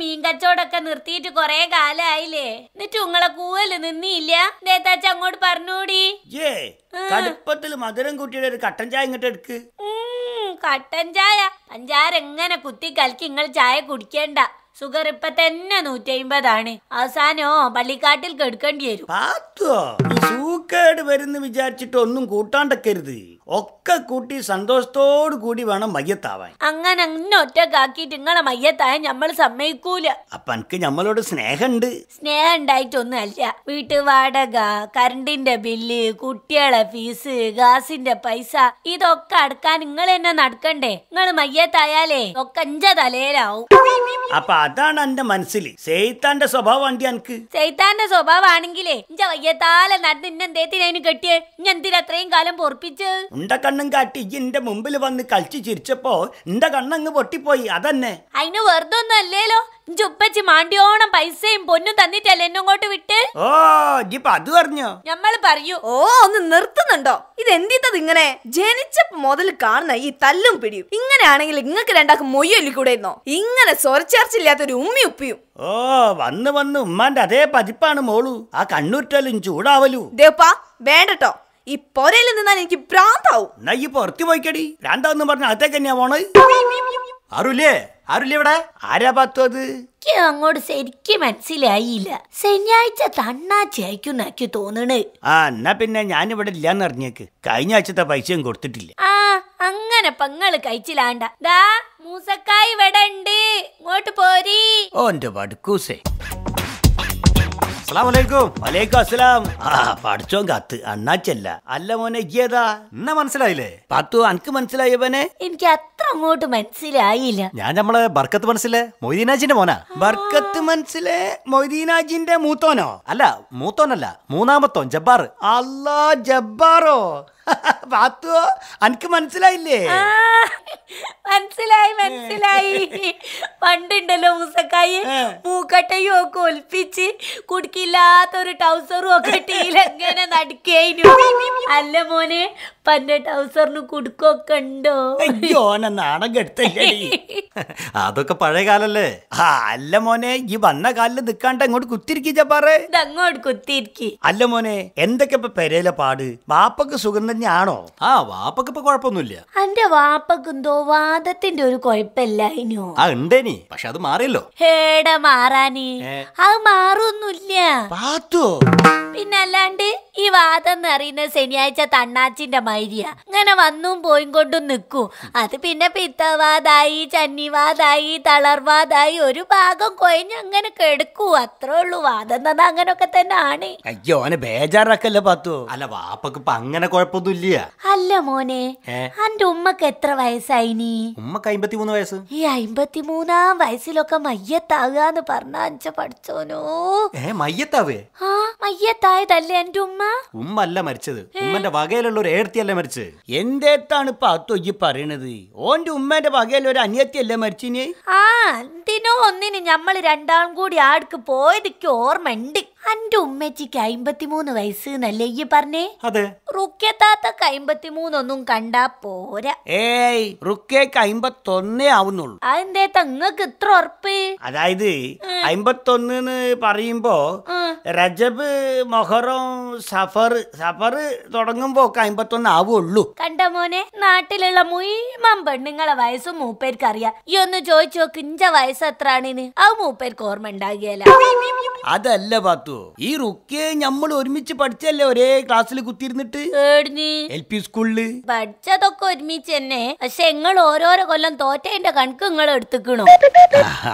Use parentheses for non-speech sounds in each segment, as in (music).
മീൻ കച്ചവടമൊക്കെ നിർത്തിയിട്ട് കൊറേ കാലായില്ലേ എന്നിട്ട് ഉങ്ങളെ കൂവല് നിന്നില്ല അങ്ങോട്ട് പറഞ്ഞൂടി ഏ മധുരം കുട്ടിയുടെ ഒരു കട്ടൻ ചായ ഇങ്ങോട്ട് എടുക്ക് കട്ടൻ ചായ പഞ്ചാര എങ്ങനെ കുത്തി കലക്കി നിങ്ങൾ ചായ കുടിക്കേണ്ട ഷുഗർ ഇപ്പൊ തന്നെ നൂറ്റി അയിമ്പതാണ് അവസാനോ പള്ളിക്കാട്ടിൽ കെടുക്കേണ്ടി വരും സൂക്കേട് വരുന്ന് വിചാരിച്ചിട്ട് ഒന്നും കൂട്ടാണ്ടക്കരുത് ഒക്കെ കൂട്ടി സന്തോഷത്തോട് കൂടി വേണം മയ്യത്താവാൻ അങ്ങനെ ഒറ്റ ഒറ്റക്കാക്കിട്ട് നിങ്ങളെ മയ്യത്തായ നമ്മൾ സമ്മതിക്കൂല അപ്പൊ എനിക്ക് നമ്മളോട് സ്നേഹമുണ്ട് സ്നേഹം ഉണ്ടായിട്ടൊന്നും അല്ല വീട്ടു വാടക കറണ്ടിന്റെ ബില്ല് കുട്ടികളെ ഫീസ് ഗാസിന്റെ പൈസ ഇതൊക്കെ അടക്കാൻ നിങ്ങൾ തന്നെ നടക്കണ്ടേ നിങ്ങൾ മയ്യത്തായാലേ ഒക്കെ അഞ്ച തലയിലാവും അപ്പൊ അതാണ് എന്റെ മനസ്സിൽ സെയ്ത്താന്റെ സ്വഭാവം ഉണ്ട് എനിക്ക് സ്വഭാവമാണെങ്കിലേ വയ്യത്താലെ കാലം വന്ന് ചിരിച്ചപ്പോ എന്റെ കണ്ണങ്ങ് പൊട്ടിപ്പോയി അതന്നെ അതിന് വെറുതെ ഒന്നും അല്ലേലോ ഉപ്പച്ചി മാണ്ടിയോണം പൈസയും പൊന്നും തന്നിട്ടല്ലേ എന്നോട്ട് വിട്ട് ഓ അത് പറഞ്ഞോ നമ്മൾ പറയൂ ഓ ഒന്ന് നിർത്തുന്നുണ്ടോ ഇത് എന്തിത്തത് ഇങ്ങനെ ജനിച്ച മുതൽ കാണുന്ന ഈ തല്ലും പിടിയും ഇങ്ങനെയാണെങ്കിൽ നിങ്ങൾക്ക് രണ്ടാക്കും മൊയ്യൊല്ലി കൂടെ ഇങ്ങനെ സ്വരച്ചേർച്ചില്ലാത്ത ഒരു ഉമ്മി ഉപ്പിയും ഓ വന്ന് വന്ന് ഉമ്മാന്റെ അതേ പതിപ്പാണ് മോളു ആ കണ്ണുറ്റലും ചൂടാവലു ദേപ്പാ വേണ്ടട്ടോ ഈ പൊരയിൽ നിന്നാൽ എനിക്ക് ഭ്രാന്താവും എന്നാ പുറത്തു പോയിക്കടി രണ്ടാന്ന് പറഞ്ഞ അതേ പോണേ അറിയില്ലേ ആരുല്ല ആരാ പാത്തു അത് അങ്ങോട്ട് ശരിക്കും മനസ്സിലായില്ല ശനിയാഴ്ച തണ്ണാച്ചി അയക്കുന്ന എനിക്ക് തോന്നണ് ആ എന്നാ പിന്നെ ഞാൻ ഇവിടെ ഇല്ലാന്ന് അറിഞ്ഞേക്ക് കഴിഞ്ഞ ആഴ്ചത്തെ പൈസയും കൊടുത്തിട്ടില്ല ആ അങ്ങനെ പങ്ങള് കഴിച്ചിലാണ്ട ദാ മൂസക്കായി ഇവിടെ ഉണ്ട് ഇങ്ങോട്ട് പോരി ഓ എന്റെ പഠിച്ചോ പഠിച്ചോൻ കത്ത് അണ്ണാച്ചല്ല അല്ല മോനെ ഏതാ എന്നാ മനസ്സിലായില്ലേ പത്തു അനക്ക് മനസ്സിലായവനെ എനിക്ക് അങ്ങോട്ട് മനസ്സിലായില്ല ഞാൻ നമ്മളെ ബർക്കത്ത് മനസ്സിലെ മൊയ്തീനാജിന്റെ മോനാ ബർക്കത്ത് മനസ്സിലെ മൊയ്തീനാജിന്റെ മൂത്തോനോ അല്ല മൂത്തോനല്ല മൂന്നാമത്തോൻ ജബ്ബാർ അല്ലാ ജബ്ബാറോ (laughs) മനസ്സിലായില്ലേ മനസ്സിലായി മനസ്സിലായി പണ്ടുണ്ടല്ലോ മൂസക്കായി മൂക്കട്ടയും ഒക്കെ ഒലിപ്പിച്ച് കുടുക്കില്ലാത്ത ഒരു ടൗസറും ഒക്കെ ടീലെങ്ങനെ നടക്കേനു അല്ല മോനെ പന്റെ ടൗസറിന് കുടുക്കൊക്കെ ഉണ്ടോ അയ്യോ നാണം കെടുത്തല്ലേ അതൊക്കെ പഴയ കാലല്ലേ അല്ല മോനെ ഈ വന്ന കാലിൽ നിക്കാണ്ട് അങ്ങോട്ട് കുത്തിരിക്കി ചപ്പാറേ അങ്ങോട്ട് കുത്തിരിക്കി അല്ല മോനെ എന്തൊക്കെ ഇപ്പൊ പെരയിലെ പാട് വാപ്പക്ക് സുഖം തന്നെയാണോ ആ വാപ്പക്ക് ഇപ്പൊ കുഴപ്പമൊന്നുമില്ല എന്റെ വാപ്പക്ക് എന്തോ വാദത്തിന്റെ ഒരു കുഴപ്പമില്ലായിനോ ആ ഉണ്ടേനി പക്ഷെ അത് മാറിയല്ലോ ഹേടാ മാറാനി അത് മാറൊന്നുമില്ല പാത്തോ പിന്നെ അല്ലാണ്ട് ഈ വാദം എന്ന് അറിയുന്ന ശനിയാഴ്ച തണ്ണാച്ചിന്റെ മൈരിയ ഇങ്ങനെ വന്നും പോയും കൊണ്ടും നിക്കും അത് പിന്നെ പിത്തവാതായി ചന്നിവാതായി തളർവാദായി ഒരു ഭാഗം കൊയഞ്ഞ് അങ്ങനെ കെടുക്കൂ അത്രേ ഉള്ളൂ വാദം തന്നാ അങ്ങനൊക്കെ തന്നെ ആണ് അയ്യോ അവനെ ബേജാറാക്കല്ലേ പത്തു അല്ല വാപ്പക്ക് ഇപ്പൊ അങ്ങനെ കുഴപ്പമൊന്നുമില്ല അല്ല മോനെ അന്റെ ഉമ്മക്ക് എത്ര വയസ്സായി നീ ഉമ്മക്ക് അമ്പത്തിമൂന്ന് വയസ്സ് ഈ അമ്പത്തിമൂന്നാം വയസ്സിലൊക്കെ മയ്യത്താകാന്ന് പറഞ്ഞ അഞ്ച പഠിച്ചോനോ ഏ മയ്യത്താവേ ആ മയ്യ ഏത്തായതല്ലേ എന്റെ ഉമ്മ ഉമ്മ അല്ല മരിച്ചത് ഉമ്മന്റെ വകയിലുള്ള ഒരു ഏഴ്ത്തിയല്ലേ മരിച്ചത് എന്റെ ഏത്താണ് ഇപ്പൊ അത്തൊയ്ക്ക് പറയണത് ഓന്റെ ഉമ്മന്റെ വകയിൽ ഒരു അനിയത്തിയല്ലേ മരിച്ചിന് ആ എന്തിനോ ഒന്നിന് നമ്മൾ രണ്ടാളും കൂടി ആടുക്ക് പോയതൊക്കെ ഉണ്ട് അന്റെ ഉമ്മച്ചിക്ക് അയിമ്പത്തിമൂന്ന് വയസ്സ് എന്നല്ലേ ഈ പറഞ്ഞേ അതെ റുക്കത്താത്തക്ക് അയിമ്പത്തിമൂന്നൊന്നും കണ്ടാ പോരാ ഏയ് റുക്കേക്ക് അയിമ്പത്തൊന്നേ ആവുന്നുള്ളൂ അതെന്തേ തങ്ങക്ക് ഇത്ര ഉറപ്പ് അതായത് അയിമ്പത്തൊന്ന് പറയുമ്പോ രജബ് മൊഹറം സഫർ സഫർ തുടങ്ങുമ്പോ ഒക്കെ അമ്പത്തൊന്ന് ആവുള്ളൂ കണ്ട മോനെ നാട്ടിലുള്ള മുഴുവൻ പെണ്ണുങ്ങളെ വയസ്സ് മൂപ്പേർക്ക് അറിയാം ഈ ഒന്ന് ചോദിച്ചു നോക്ക് ഇഞ്ച വയസ്സ് എത്രാണിന് അത് മൂപ്പേർക്ക് ഓർമ്മ ഉണ്ടാകിയല്ല അതല്ല പാത്തു ഈ റുക്കെ നമ്മൾ ഒരുമിച്ച് പഠിച്ചല്ലേ ഒരേ ക്ലാസ്സിൽ കുത്തിയിരുന്നിട്ട് എൽ പി സ്കൂളില് പഠിച്ചതൊക്കെ ഒരുമിച്ച് തന്നെ പക്ഷെ നിങ്ങൾ ഓരോരോ കൊല്ലം തോറ്റേന്റെ കണക്ക് നിങ്ങൾ എടുത്തുക്കണോ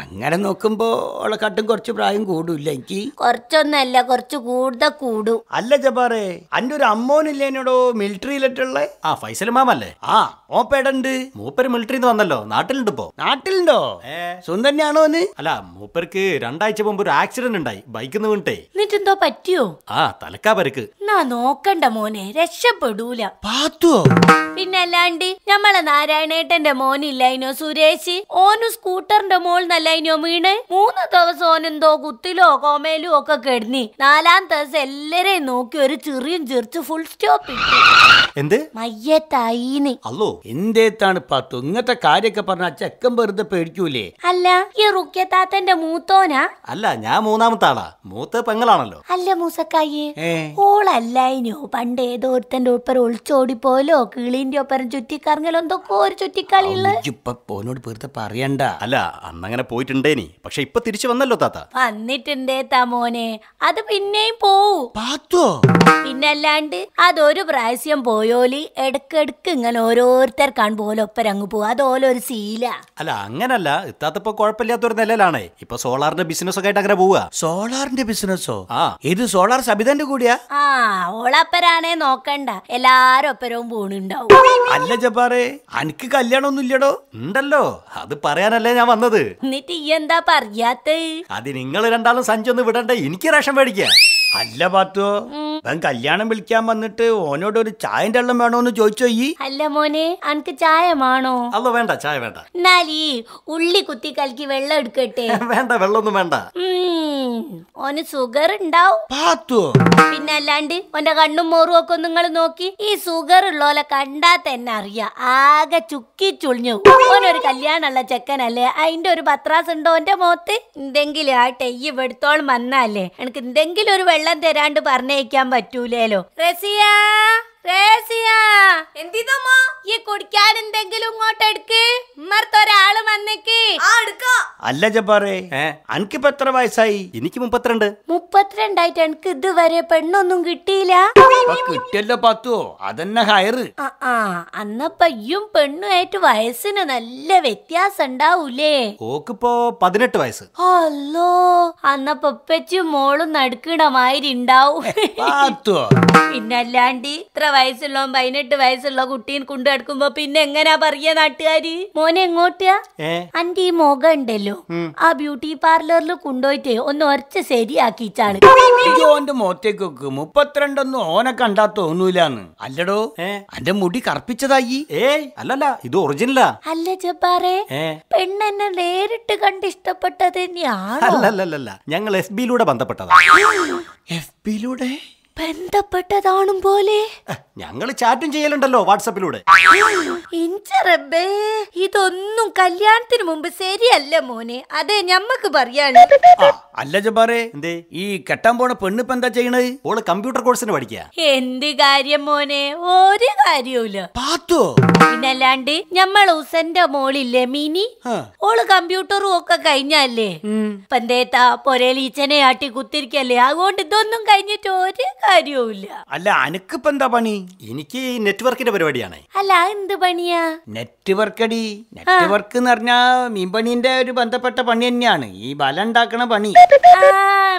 അങ്ങനെ നോക്കുമ്പോ ഉള്ള കട്ടും കുറച്ച് പ്രായം കൂടൂല്ല എനിക്ക് കുറച്ചൊന്ന് അല്ല കുറച്ച് കൂടുതൽ കൂടു അല്ല ജബാറേ അന്റെ ഒരു അമ്മോനില്ലേ എന്നോടോ മിലിറ്ററിയിലിട്ടുള്ള ആ ഫൈസൽ മാമല്ലേ ആ ഓ പേടണ്ട് മൂപ്പര് മിലിറ്ററിന്ന് വന്നല്ലോ നാട്ടിലുണ്ട് ഇപ്പോ നാട്ടിലുണ്ടോ സുന്ദരനെയാണോ എന്ന് അല്ല മൂപ്പർക്ക് രണ്ടാഴ്ച മുമ്പ് ഒരു ആക്സിഡന്റ് ഉണ്ടായി ബൈക്കിൽ വീണ്ടേ വീണിട്ടേ എന്നിട്ടെന്തോ പറ്റിയോ ആ തലക്കാ പരക്ക് എന്നാ നോക്കണ്ട മോനെ രക്ഷപ്പെടൂല പാത്തുവോ പിന്നല്ലാണ്ട് നമ്മളെ നാരായണേട്ടന്റെ മോനില്ലായിനോ സുരേഷ് ഓനും സ്കൂട്ടറിന്റെ മോൾ നല്ലായിനോ വീണ് മൂന്ന് ദിവസം ഓനെന്തോ കുത്തിലോ കോമയിലോ ഒക്കെ കിടന്നു നീ നാലാം ദിവസം എല്ലാരെയും നോക്കി ഒരു ചെറിയും ചെറിച്ച് ഫുൾ സ്റ്റോപ്പ് ഇട്ടു എന്ത് മയ്യത്തായിന്ന് അല്ലോ എന്തേത്താണ് പാത്തു ഇങ്ങനത്തെ കാര്യൊക്കെ പറഞ്ഞ ചെക്കൻ വെറുതെ പേടിക്കൂലേ അല്ല ഈ റുക്കത്താത്തന്റെ മൂത്തോനാ അല്ല ഞാൻ മൂന്നാമത്തെ ആളാ മൂത്ത പെങ്ങളാണല്ലോ അല്ല മൂസക്കായി ഓളല്ലായിനോ പണ്ട് ഏതോ ഒരുത്തന്റെ ഒപ്പം ഒളിച്ചോടി പോലോ കിളിന്റെ ഒപ്പം ചുറ്റിക്കറങ്ങലോ എന്തൊക്കെ ഒരു ചുറ്റിക്കളി പോനോട് വെറുതെ പറയണ്ട അല്ല അന്നങ്ങനെ പോയിട്ടുണ്ടേനി പക്ഷെ ഇപ്പൊ തിരിച്ചു വന്നല്ലോ താത്ത വന്നിട്ടുണ്ടേ താ മോനെ അത് പിന്നെയും പോവും പാത്തോ പിന്നല്ലാണ്ട് അതൊരു പ്രാവശ്യം പോയോലി ഇടക്കിടക്ക് ഇങ്ങനെ ഓരോരുത്തർ കാണുമ്പോലെ ഒപ്പരങ്ങ് പോകും അതോലൊരു ഓലൊരു അല്ല അങ്ങനല്ല ഇത്താത്തപ്പോ കുഴപ്പമില്ലാത്തൊരു നിലയിലാണേ ഇപ്പൊ സോളാറിന്റെ ബിസിനസ് ഒക്കെ ആയിട്ട് അങ്ങനെ പോവുക സോളാറിന്റെ ബിസിനസ്സോ ആ ഇത് സോളാർ സബിതന്റെ കൂടിയാ ആ ഓളപ്പരാണേ നോക്കണ്ട എല്ലാരും ഒപ്പരവും പോണുണ്ടാവും അല്ല ജപ്പാറേ അനക്ക് കല്യാണം ഒന്നും ഇല്ലടോ ഉണ്ടല്ലോ അത് പറയാനല്ലേ ഞാൻ വന്നത് എന്നിട്ട് ഈ എന്താ പറയാത്ത അത് നിങ്ങൾ രണ്ടാളും സഞ്ചൊന്ന് വിടണ്ടേ എനിക്ക് റേഷൻ വേഷം മേടിക്കുക അല്ല പാത്തു ഞാൻ കല്യാണം വിളിക്കാൻ വന്നിട്ട് ഓനോട് ഒരു ചായന്റെ വെള്ളം വേണോന്ന് ചോദിച്ചോ ഈ അല്ല മോനെ അനക്ക് ചായ വേണോ അല്ല വേണ്ട ചായ വേണ്ട എന്നാലീ ഉള്ളി കുത്തി കലക്കി വെള്ളം എടുക്കട്ടെ (laughs) വേണ്ട വെള്ളമൊന്നും വേണ്ട ഓന് സുഗർ ഉണ്ടാവും പിന്നെ അല്ലാണ്ട് ഓന്റെ കണ്ണും മോറും ഒക്കെ നിങ്ങൾ നോക്കി ഈ സുഗർ ഉള്ളോലെ കണ്ടാ തന്നെ അറിയാം ആകെ ചുക്കി ചുളിഞ്ഞു ഓനൊരു കല്യാണമുള്ള ചെക്കനല്ലേ അതിന്റെ ഒരു പത്രാസ് ഉണ്ടോ ഓന്റെ മോത്ത് എന്തെങ്കിലും ആ ഈ എടുത്തോളം വന്നാലേ എനിക്ക് എന്തെങ്കിലും ഒരു വെള്ളം തരാണ്ട് പറഞ്ഞേക്കാൻ പറ്റൂലേലോ റസിയാ അല്ല ജബ്ബാറേ എനിക്കിപ്പോ എത്ര വയസ്സായി എനിക്ക് മുപ്പത്തിരണ്ട് മുപ്പത്തിരണ്ടായിട്ട് എനിക്ക് ഇതുവരെ പെണ്ണൊന്നും കിട്ടിയില്ല കിട്ടിയല്ലോ പത്തോ അതന്നെ ഹയറ് ആ അന്നപ്പയ്യും പെണ്ണുമായിട്ട് വയസ്സിന് നല്ല വ്യത്യാസം ഉണ്ടാവൂലേ ഓക്കിപ്പോ പതിനെട്ട് വയസ്സ് അല്ലോ അന്നപ്പൊപ്പച്ചും മോളും നടുക്കിടമായിരി ഉണ്ടാവും പിന്നല്ലാണ്ട് ഇത്ര വയസ്സുള്ള പതിനെട്ട് വയസ്സുള്ള കുട്ടീൻ കൊണ്ടു കിടക്കുമ്പോ പിന്നെ എങ്ങനാ പറയ നാട്ടുകാര് മോനെ എങ്ങോട്ടാ അന്റെ ഈ മുഖം ഉണ്ടല്ലോ ആ ബ്യൂട്ടി പാർലറിൽ കൊണ്ടുപോയിട്ടേ ഒന്ന് ഒരച്ച് ശരിയാക്കിച്ചാണ് ഓന്റെ മുപ്പത്തിരണ്ടൊന്നും ഓനെ കണ്ടാ തോന്നൂലാന്ന് അല്ലടോ അന്റെ മുടി കറുപ്പിച്ചതായി അല്ലല്ല ഇത് ഒറിജിനലാ അല്ല ജപ്പാറേ പെണ്ണെന്നെ നേരിട്ട് കണ്ട് ഇഷ്ടപ്പെട്ടത് തന്നെയാണ് അല്ലല്ലല്ല ഞങ്ങൾ എസ് ബിയിലൂടെ ബന്ധപ്പെട്ടതാ എഫ് ബിയിലൂടെ ബന്ധപ്പെട്ടതാണും പോലെ ഞങ്ങൾ ചാറ്റും ചെയ്യലുണ്ടല്ലോ വാട്സപ്പിലൂടെ ഇതൊന്നും കല്യാണത്തിന് മുമ്പ് ശരിയല്ല മോനെ അതെ ഞമ്മക്ക് പറയാണ് അല്ല ജബാറെ എന്തേ ഈ കെട്ടാൻ പോണ പെണ്ണ് ഇപ്പൊ എന്താ ചെയ്യണത് ഓള് കമ്പ്യൂട്ടർ കോഴ്സിന് പഠിക്കാ എന്ത് കാര്യം മോനെ ഒരു കാര്യവുമില്ല പാത്തോ പിന്നല്ലാണ്ട് ഞമ്മൾ ഉസന്റെ മോളില്ലേ മിനി ഓള് കമ്പ്യൂട്ടറും ഒക്കെ കഴിഞ്ഞല്ലേ പന്തേത്ത പൊരേലീച്ചനെ ആട്ടി കുത്തിരിക്കല്ലേ അതുകൊണ്ട് ഇതൊന്നും കഴിഞ്ഞിട്ട് ഒരു കാര്യവുമില്ല അല്ല അനക്കിപ്പോ എന്താ പണി എനിക്ക് നെറ്റ്വർക്കിന്റെ പരിപാടിയാണ് അല്ല എന്ത് പണിയാ നെറ്റ്വർക്ക് അടി നെറ്റ്വർക്ക് എന്ന് പറഞ്ഞാ മീൻപണിന്റെ ഒരു ബന്ധപ്പെട്ട പണി തന്നെയാണ് ഈ ബല ഉണ്ടാക്കണ പണി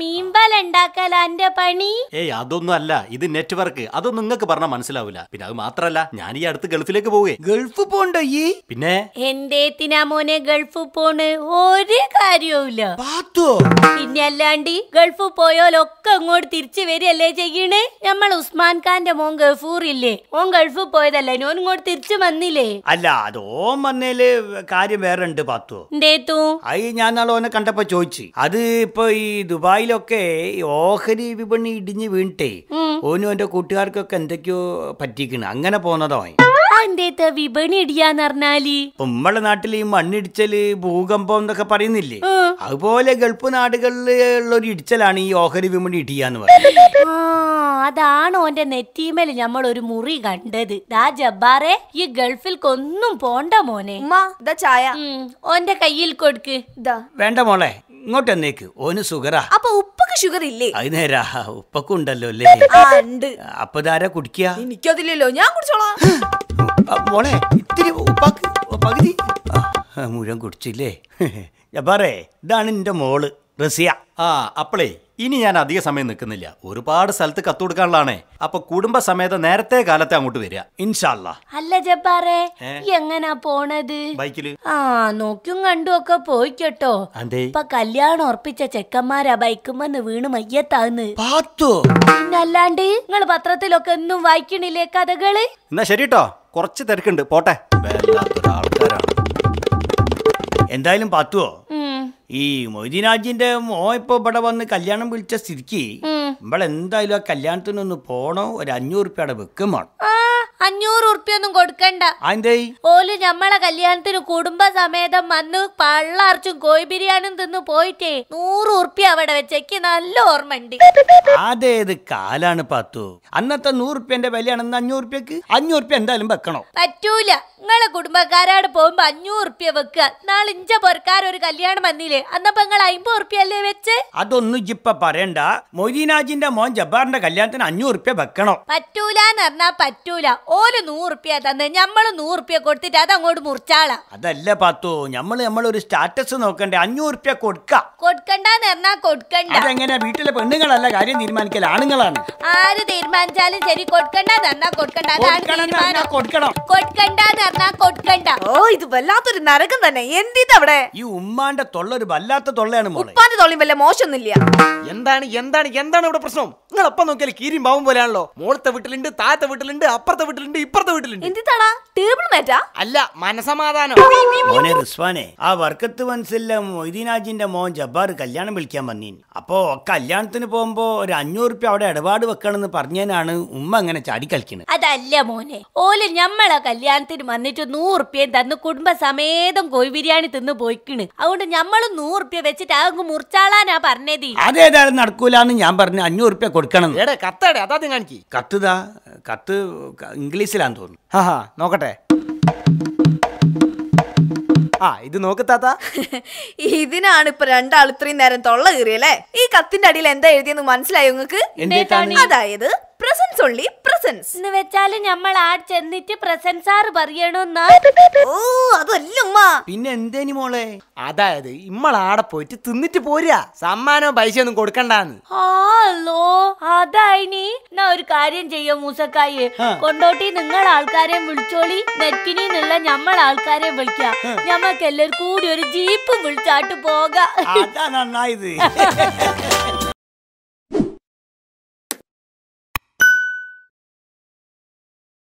മീൻപാല ഉണ്ടാക്കല എന്റെ പണി ഏയ് അതൊന്നും അല്ല ഇത് നെറ്റ്വർക്ക് അതൊന്നും നിങ്ങൾക്ക് പറഞ്ഞാൽ മനസ്സിലാവില്ല പിന്നെ അത് മാത്രല്ല ഞാൻ ഈ അടുത്ത് ഗൾഫിലേക്ക് പോവേ ഗൾഫ് പോണ്ടോ ഈ പിന്നെ എന്തേത്തിനാ മോനെ ഗൾഫ് പോണ് ഒരു കാര്യവുമില്ല പിന്നെ അല്ലാണ്ട് ഗൾഫ് പോയാലൊക്കെ അങ്ങോട്ട് തിരിച്ചു വരികയല്ലേ ചെയ്യണ് നമ്മൾ ഉസ്മാൻ ഖാന്റെ മോൻ ഗഫൂർ ഇല്ലേ ഓൻ ഗൾഫ് പോയതല്ലേ ഓൻ ഇങ്ങോട്ട് തിരിച്ചു വന്നില്ലേ അല്ല അത് ഓൻ വന്നേല് കാര്യം വേറെ ഉണ്ട് പത്തു എന്തേത്തു ഞാൻ നാളെ ഓനെ കണ്ടപ്പോ ചോദിച്ചു അത് ഇപ്പൊ ഈ ദുബായിലൊക്കെ ഓഹരി വിപണി ഇടിഞ്ഞ് വീണിട്ടേ ഓനും എന്റെ കൂട്ടുകാർക്കൊക്കെ എന്തൊക്കെയോ പറ്റിക്കണ് അങ്ങനെ പോന്നതോ അന്തേത്ത വിപണി ഇടിയാന്ന് നമ്മളെ നാട്ടിൽ ഈ മണ്ണിടിച്ചല് ഭൂകമ്പം എന്നൊക്കെ പറയുന്നില്ലേ അതുപോലെ ഗൾഫ് നാടുകളിൽ ഉള്ള ഒരു ഇടിച്ചലാണ് ഈ ഓഹരി വിപണി ഇടിയാന്ന് പറയുന്നത് ആ അതാണ് ഓന്റെ നമ്മൾ ഒരു മുറി കണ്ടത് ദാ ജബ്ബാറെ ഈ ഗൾഫിൽക്കൊന്നും പോണ്ട മോനെ ദാ ചായ ഓന്റെ കയ്യിൽ കൊടുക്ക് വേണ്ട മോളെ ഇങ്ങോട്ട് എന്നേക്ക് ഓന് സുഗറാ അപ്പൊ ഉപ്പക്ക് ഷുഗർ ഇല്ലേ അത് നേരാ ഉപ്പക്കുണ്ടല്ലോ അല്ലേ അപ്പൊ ഇതാരാ കുടിക്കാ എനിക്കതില്ലല്ലോ ഞാൻ കുടിച്ചോളാം (laughs) മോളെ ഇത്തിരി ഉപ്പാക്ക് പകുതി മുഴുവൻ കുടിച്ചില്ലേ (laughs) ജബാറേ ഇതാണ് എൻ്റെ മോള് റസിയ ആ അപ്പളേ ഇനി ഞാൻ അധിക സമയം നിൽക്കുന്നില്ല ഒരുപാട് സ്ഥലത്ത് കത്തുകൊടുക്കാനുള്ളതാണേ അപ്പൊ കുടുംബ കുടുംബസമേതം നേരത്തെ കാലത്തെ അങ്ങോട്ട് വരിക ഇൻഷാല്ല അല്ല ജപ്പാറേ എങ്ങനാ പോണത് ബൈക്കില് ആ നോക്കും കണ്ടും ഒക്കെ പോയി കേട്ടോ ഇപ്പൊ കല്യാണം ഉറപ്പിച്ച ചെക്കന്മാരാ ബൈക്കുമെന്ന് വീണ് മയ്യത്താന്ന് പാത്തോ പിന്നല്ലാണ്ട് നിങ്ങള് പത്രത്തിലൊക്കെ ഒന്നും വായിക്കണില്ലേ കഥകള് എന്നാ ശരി കേട്ടോ കുറച്ച് തിരക്കുണ്ട് പോട്ടെ ആൾക്കാരാണ് എന്തായാലും പത്തുവോ ഈ മൊയ്തീനാജിന്റെ മോ ഇപ്പൊ ഇവിടെ വന്ന് കല്യാണം വിളിച്ച സ്ഥിതിക്ക് ഇവിടെ എന്തായാലും ആ കല്യാണത്തിനൊന്ന് പോണോ ഒരു അഞ്ഞൂറ് റുപ്യയുടെ വെക്കും അഞ്ഞൂറ് ഉറുപ്പിയൊന്നും കൊടുക്കണ്ട ഓല് ഞമ്മളെ കല്യാണത്തിന് കുടുംബസമേതം വന്ന് പള്ളാർച്ചും കോഴി ബിരിയാണിയും തിന്ന് പോയിട്ടേ നൂറ് ഉറുപ്പി അവിടെ വെച്ചേക്ക് നല്ല ഓർമ്മയുണ്ട് അതേത് കാലാണ് പത്തു അന്നത്തെ നൂറുപ്യന്റെ വിലയാണെന്ന് അഞ്ഞൂറുപ്യക്ക് അഞ്ഞൂറുപ്യ എന്തായാലും വെക്കണോ പറ്റൂല നിങ്ങളെ കുടുംബക്കാരോട് പോകുമ്പോ അഞ്ഞൂറുപ്യ വെക്കുക നാളെ ഇഞ്ച പൊറക്കാരൊരു കല്യാണം വന്നില്ലേ അന്നപ്പോ നിങ്ങൾ അമ്പത് ഉറുപ്പ്യല്ലേ വെച്ച് അതൊന്നും ഇപ്പൊ പറയണ്ട മൊയ്തീനാജിന്റെ മോൻ ജബ്ബാറിന്റെ കല്യാണത്തിന് അഞ്ഞൂറുപ്യ വെക്കണോ പറ്റൂലെന്ന് പറഞ്ഞാ പറ്റൂല ഓല് നൂറുപ്യ തന്നെ ഞമ്മള് നൂറുപ്യ കൊടുത്തിട്ട് അത് അങ്ങോട്ട് അതല്ല പാത്തു ഞമ്മള് ഒരു സ്റ്റാറ്റസ് നോക്കണ്ടേ അഞ്ഞൂറുപ്യ കൊടുക്ക കൊടുക്കണ്ടെന്ന് പറഞ്ഞാ കൊടുക്കണ്ട അതെങ്ങനെ വീട്ടിലെ പെണ്ണുങ്ങളല്ല കാര്യം തീരുമാനിക്കൽ ആണുങ്ങളാണ് ആര് തീരുമാനിച്ചാലും ശരി കൊടുക്കണ്ട തന്നാ കൊടുക്കണ്ട അതാണ് തീരുമാനം കൊടുക്കണം കൊടുക്കണ്ടെന്ന് പറഞ്ഞാ കൊടുക്കണ്ട ഓ ഇത് വല്ലാത്തൊരു നരകം തന്നെ എന്തിത് അവിടെ ഈ ഉമ്മാന്റെ തൊള്ള ഒരു വല്ലാത്ത തൊള്ളയാണ് മോളെ ഉപ്പാന്റെ തൊള്ളയും വല്ല മോശമൊന്നുമില്ല എന്താണ് എന്താണ് എന്താണ് ഇവിടെ പ്രശ്നം നിങ്ങൾ അപ്പം നോക്കിയാൽ കീരിയും പാവും പോലെയാണല്ലോ മോളത്തെ വീട്ടിലുണ്ട് താഴത്തെ വീട്ടിലുണ്ട് അപ്പുറത്തെ വീട്ടിലുണ്ട് വീട്ടിലുണ്ട് ഇപ്പുറത്തെ വീട്ടിലുണ്ട് ടേബിൾ മാറ്റാ അല്ല ആ വർക്കത്ത് മൊയ്തീനാജിന്റെ മോൻ ജബ്ബാർ കല്യാണം വിളിക്കാൻ വന്നീൻ അപ്പോ കല്യാണത്തിന് പോകുമ്പോ ഒരു അഞ്ഞൂറ് റുപ്യ അവിടെ ഇടപാട് വെക്കണമെന്ന് പറഞ്ഞതിനാണ് ഉമ്മ അങ്ങനെ ചാടി കളിക്കുന്നത് അതല്ല മോനെ ഓല് ഞമ്മളെ കല്യാണത്തിന് വന്നിട്ട് നൂറുപ്യം തന്ന് കുടുംബസമേതം കോഴി ബിരിയാണി തിന്ന് പോയിക്കണ് അതുകൊണ്ട് ഞമ്മള് റുപ്യ വെച്ചിട്ട് അങ്ങ് മുറിച്ചാളാനാ പറഞ്ഞത് അതേതായാലും നടക്കൂലാന്ന് ഞാൻ പറഞ്ഞു അഞ്ഞൂറ് റുപ്യ കൊടുക്കണം കത്ത് അതാദ്യം കാണിക്ക് കത്ത് ഇംഗ്ലീഷിലാന്ന് തോന്നുന്നു ഹാ നോക്കട്ടെ ആ ഇത് നോക്ക് താത്ത (laughs) ഇതിനാണ് ഇപ്പൊ രണ്ടാൾ ഇത്രയും നേരം തൊള്ള കീറിയല്ലേ ഈ കത്തിന്റെ അടിയിൽ എന്താ എഴുതിയെന്ന് മനസ്സിലായോ നിങ്ങൾക്ക് അതായത് പ്രസൻസ് ഓൺലി പ്രസൻസ് എന്ന് വെച്ചാല് നമ്മൾ ആ ചെന്നിട്ട് പ്രസൻസ് ആർ പറയണോന്ന് ഓ അതല്ല ഉമ്മ പിന്നെ എന്തേനി മോളെ അതായത് ആടെ പോയിട്ട് തിന്നിട്ട് പോരാ സമ്മാനോ പൈസ ഒന്നും കൊടുക്കണ്ടാന്ന് ആല്ലോ അതായിനി എന്നാ ഒരു കാര്യം ചെയ്യോ മൂസക്കായി കൊണ്ടോട്ടി നിങ്ങൾ ആൾക്കാരെ വിളിച്ചോളി നെറ്റിനി എന്നുള്ള നമ്മൾ ആൾക്കാരെ വിളിക്കാം ഞമ്മക്ക് എല്ലാവർക്കും കൂടി ഒരു ജീപ്പ് വിളിച്ചാട്ട് പോകാം അതാ നന്നായത് (laughs)